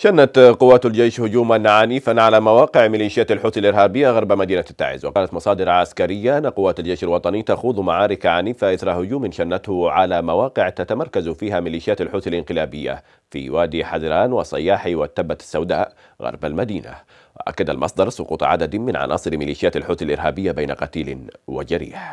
شنت قوات الجيش هجوما عنيفا على مواقع ميليشيات الحوثي الإرهابية غرب مدينة التعز وقالت مصادر عسكرية أن قوات الجيش الوطني تخوض معارك عنيفة إثر هجوم شنته على مواقع تتمركز فيها ميليشيات الحوثي الإنقلابية في وادي حذران وصياح والتبة السوداء غرب المدينة وأكد المصدر سقوط عدد من عناصر ميليشيات الحوثي الإرهابية بين قتيل وجريح